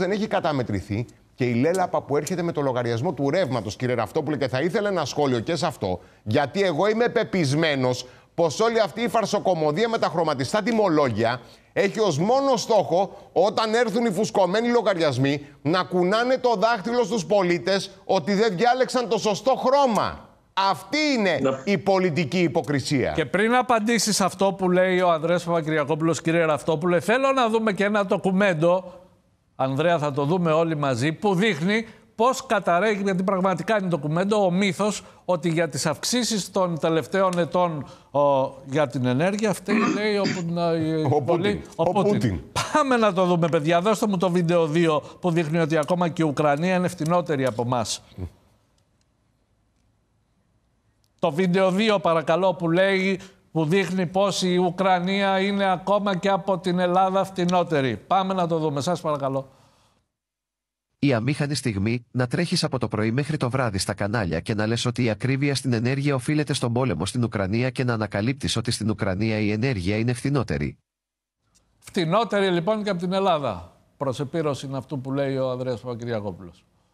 δεν έχει καταμετρηθεί. Και η λέλαπα που έρχεται με το λογαριασμό του ρεύματος, κύριε Ραυτόπουλε, και θα ήθελα ένα σχόλιο και σε αυτό, γιατί εγώ είμαι πεπισμένος πως όλη αυτή η φαρσοκομωδία με τα χρωματιστά τιμολόγια έχει ως μόνο στόχο όταν έρθουν οι φουσκωμένοι λογαριασμοί να κουνάνε το δάχτυλο στους πολίτες ότι δεν διάλεξαν το σωστό χρώμα. Αυτή είναι η πολιτική υποκρισία. Και πριν απαντήσεις αυτό που λέει ο Ανδρέας Παπακυριακόπουλος, κύριε Ραυτόπουλε, θέλω να δούμε και ένα ντοκουμέντο Ανδρέα, θα το δούμε όλοι μαζί, που δείχνει πώς καταραίει, γιατί πραγματικά είναι το κουμέντο ο μύθος ότι για τις αυξήσεις των τελευταίων ετών για την ενέργεια αυτή λέει ο, ο, ο, Πούτιν. Πάμε να το δούμε, παιδιά. Δώστε μου το βίντεο 2 που δείχνει ότι ακόμα και η Ουκρανία είναι φτηνότερη από εμάς. Το βίντεο 2 παρακαλώ που λέει που δείχνει πως η Ουκρανία είναι ακόμα και από την Ελλάδα φτηνότερη. Πάμε να το δούμε. Σας παρακαλώ. Η αμήχανη στιγμή να τρέχεις από το πρωί μέχρι το βράδυ στα κανάλια και να λες ότι η ακρίβεια στην ενέργεια οφείλεται στον πόλεμο στην Ουκρανία και να ανακαλύπτεις ότι στην Ουκρανία η ενέργεια είναι φθηνότερη. Φθηνότερη λοιπόν και από την Ελλάδα. Προσεπίρωση είναι αυτού που λέει ο Ανδρέας Παπακυριακόπουλο.